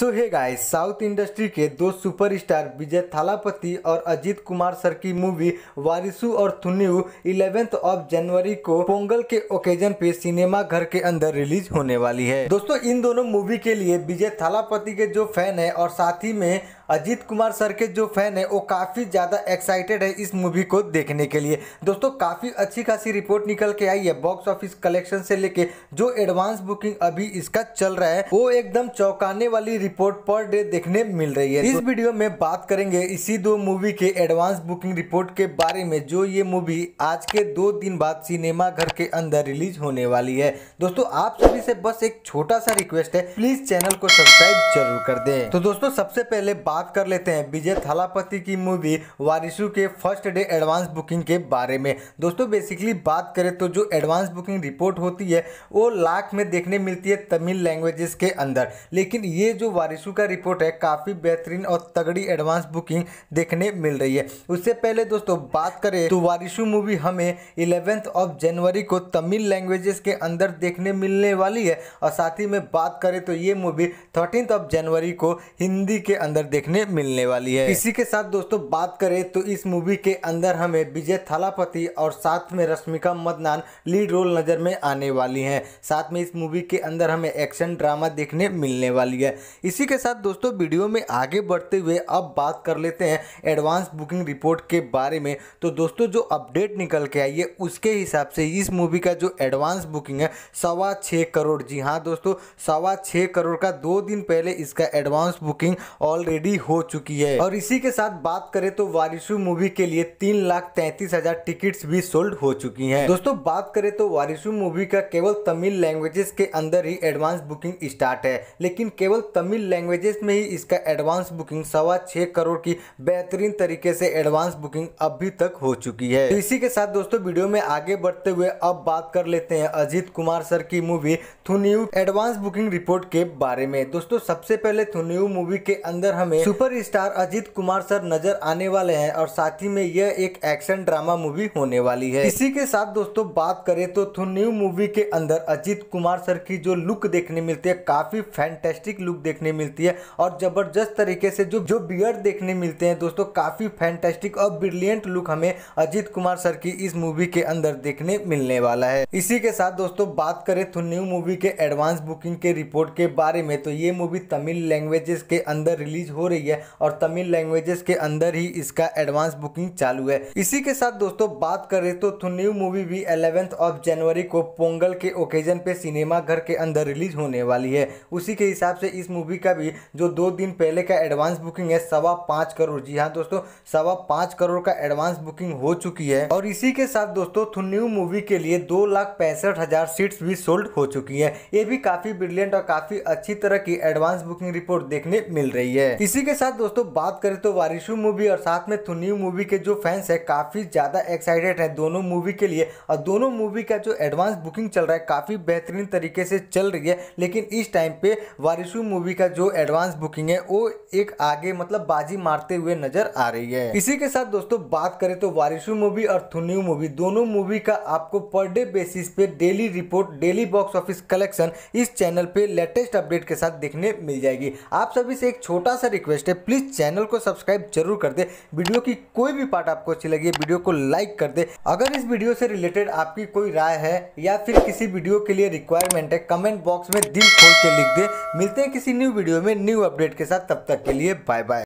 सो है guys south industry के दो सुपरस्टार विजय थालापति और अजीत कुमार सर की मूवी वारिसु और थुन्यू इलेवेंथ ऑफ जनवरी को पोंगल के ओकेजन पे सिनेमा घर के अंदर रिलीज होने वाली है दोस्तों इन दोनों मूवी के लिए विजय थालापति के जो फैन है और साथ ही में अजीत कुमार सर के जो फैन है वो काफ़ी ज़्यादा एक्साइटेड है इस मूवी को देखने के लिए दोस्तों काफ़ी अच्छी खासी रिपोर्ट निकल के आई है बॉक्स ऑफिस कलेक्शन से लेके जो एडवांस बुकिंग अभी इसका चल रहा है वो एकदम चौंकाने वाली रिपोर्ट पर डे देखने मिल रही है इस वीडियो तो में बात करेंगे इसी दो मूवी के एडवांस बुकिंग रिपोर्ट के बारे में जो ये मूवी आज के दो दिन बाद सिनेमा घर के अंदर रिलीज होने वाली है दोस्तों आप सभी से बस एक छोटा सा रिक्वेस्ट है प्लीज चैनल को सब्सक्राइब जरूर कर दे तो दोस्तों सबसे पहले बात कर लेते हैं विजय थालापति की मूवी वारिशु के फर्स्ट डे एडवांस बुकिंग के बारे में दोस्तों बेसिकली बात करें तो जो एडवांस बुकिंग रिपोर्ट होती है वो लाख में देखने मिलती है तमिल लैंग्वेजेस के अंदर लेकिन ये जो वारिसू का रिपोर्ट है काफ़ी बेहतरीन और तगड़ी एडवांस बुकिंग देखने मिल रही है उससे पहले दोस्तों बात करें तो वारिसू मूवी हमें इलेवेंथ ऑफ जनवरी को तमिल लैंग्वेजेस के अंदर देखने मिलने वाली है और साथ ही में बात करें तो ये मूवी थर्टीन ऑफ जनवरी को हिंदी के अंदर देखने मिलने वाली है इसी के साथ दोस्तों बात करें तो इस मूवी के अंदर हमें विजय थालापति और साथ में रश्मिका मदनान लीड रोल नज़र में आने वाली हैं साथ में इस मूवी के अंदर हमें एक्शन ड्रामा देखने मिलने वाली है इसी के साथ दोस्तों वीडियो में आगे बढ़ते हुए अब बात कर लेते हैं एडवांस बुकिंग रिपोर्ट के बारे में तो दोस्तों जो अपडेट निकल के आई है उसके हिसाब से इस मूवी का जो एडवांस बुकिंग है सवा छः करोड़ जी हाँ दोस्तों सवा छः करोड़ का दो दिन पहले इसका एडवांस बुकिंग ऑलरेडी हो चुकी है और इसी के साथ बात करें तो वारिशु मूवी के लिए तीन लाख तैंतीस हजार टिकट भी सोल्ड हो चुकी है दोस्तों बात करें तो वारिशु मूवी का केवल तमिल लैंग्वेजेस के अंदर ही एडवांस बुकिंग स्टार्ट है लेकिन केवल तमिल तमिल लैंग्वेजेस में ही इसका एडवांस बुकिंग सवा छः करोड़ की बेहतरीन तरीके से एडवांस बुकिंग अभी तक हो चुकी है तो इसी के साथ दोस्तों वीडियो में आगे बढ़ते हुए अब बात कर लेते हैं अजीत कुमार सर की movie Thunivu advance booking report के बारे में दोस्तों सबसे पहले थुनियू मूवी के अंदर हमें सुपर अजीत कुमार सर नजर आने वाले हैं और साथ ही में यह एक एक्शन ड्रामा मूवी होने वाली है इसी के साथ दोस्तों बात करें तो थुनियू मूवी के अंदर अजीत कुमार सर की जो लुक देखने मिलती है काफी फैंटेस्टिक लुक देख देखने मिलती है और ज़बरदस्त तरीके से जो जो बियर्ड देखने मिलते हैं दोस्तों काफ़ी फैंटेस्टिक और ब्रिलियंट लुक हमें अजीत कुमार सर की इस मूवी के अंदर देखने मिलने वाला है इसी के साथ दोस्तों बात करें तो न्यू मूवी के एडवांस बुकिंग के रिपोर्ट के बारे में तो ये मूवी तमिल लैंग्वेजेस के अंदर रिलीज हो रही है और तमिल लैंग्वेजेस के अंदर ही इसका एडवांस बुकिंग चालू है इसी के साथ दोस्तों बात करें तो थुन्यू तो मूवी भी एलेवेंथ ऑफ जनवरी को पोंगल के ओकेजन पे सिनेमा घर के अंदर रिलीज होने वाली है उसी के हिसाब से इस मूवी मूवी का भी जो दो दिन पहले का एडवांस बुकिंग है सवा पाँच करोड़ जी हाँ दोस्तों सवा पाँच करोड़ का एडवांस बुकिंग हो चुकी है और इसी के साथ दोस्तों थुन्यू तो मूवी के लिए दो लाख पैंसठ हज़ार सीट्स भी सोल्ड हो चुकी है ये भी काफ़ी ब्रिलियंट और काफ़ी अच्छी तरह की एडवांस बुकिंग रिपोर्ट देखने मिल रही है इसी के साथ दोस्तों बात करें तो वारिशु मूवी और साथ में थुन्यू तो मूवी के जो फैंस है काफ़ी ज़्यादा एक्साइटेड है दोनों मूवी के लिए और दोनों मूवी का जो एडवांस बुकिंग चल रहा है काफ़ी बेहतरीन तरीके से चल रही है लेकिन इस टाइम पे वारिशु मूवी का जो एडवांस बुकिंग है वो एक आगे मतलब बाजी मारते हुए नजर आ रही है इसी के साथ दोस्तों बात करें तो वारिशु मूवी और थुन्यू मूवी दोनों मूवी का आपको पर डे बेसिस पे daily report daily box office collection इस चैनल पे लेटेस्ट अपडेट के साथ देखने मिल जाएगी आप सभी से एक छोटा सा रिक्वेस्ट है प्लीज चैनल को सब्सक्राइब जरूर कर दे वीडियो की कोई भी पार्ट आपको अच्छी लगी वीडियो को लाइक कर दे अगर इस वीडियो से रिलेटेड आपकी कोई राय है या फिर किसी वीडियो के लिए रिक्वायरमेंट है कमेंट बॉक्स में दिल खोल के लिख दे मिलते हैं किसी न्यू वीडियो में न्यू अपडेट के साथ तब तक के लिए बाय बाय